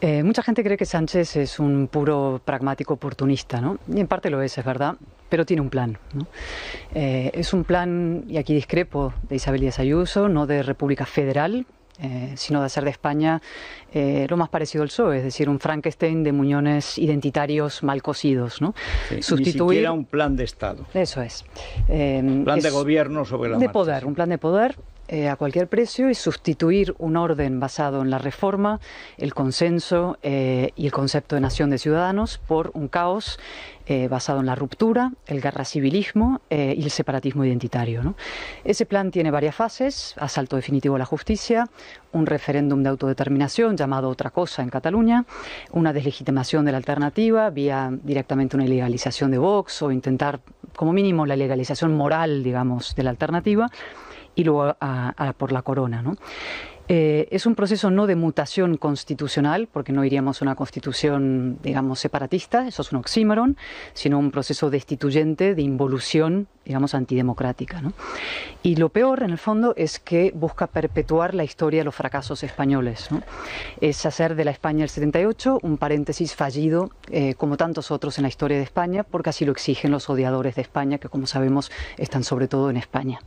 Eh, mucha gente cree que Sánchez es un puro pragmático oportunista, ¿no? Y en parte lo es, es verdad, pero tiene un plan. Eh, es un plan, y aquí discrepo, de Isabel Díaz Ayuso, no de República Federal, eh, sino de hacer de España lo más parecido al PSOE, es decir, un Frankenstein de muñones identitarios mal cosidos. ¿no? Sustituir... un plan de Estado. Eso es. un plan de gobierno sobre la De poder, un plan de poder eh, a cualquier precio y sustituir un orden basado en la reforma, el consenso eh, y el concepto de nación de ciudadanos por un caos eh, basado en la ruptura, el guerra civilismo y el separatismo identitario. Ese plan tiene varias fases, asalto definitivo a la justicia, un referéndum de autodeterminación llamado otra cosa en Cataluña, una deslegitimación de la alternativa vía directamente una ilegalización de Vox o intentar como mínimo la legalización moral, digamos, de la alternativa y luego por la corona. Eh, es un proceso no de mutación constitucional, porque no iríamos a una constitución, digamos, separatista, eso es un oxímoron, sino un proceso destituyente, de involución, digamos, antidemocrática. Y lo peor, en el fondo, es que busca perpetuar la historia de los fracasos españoles. Es hacer de la España del 78 un paréntesis fallido, eh, como tantos otros en la historia de España, porque así lo exigen los odiadores de España, que como sabemos están sobre todo en España.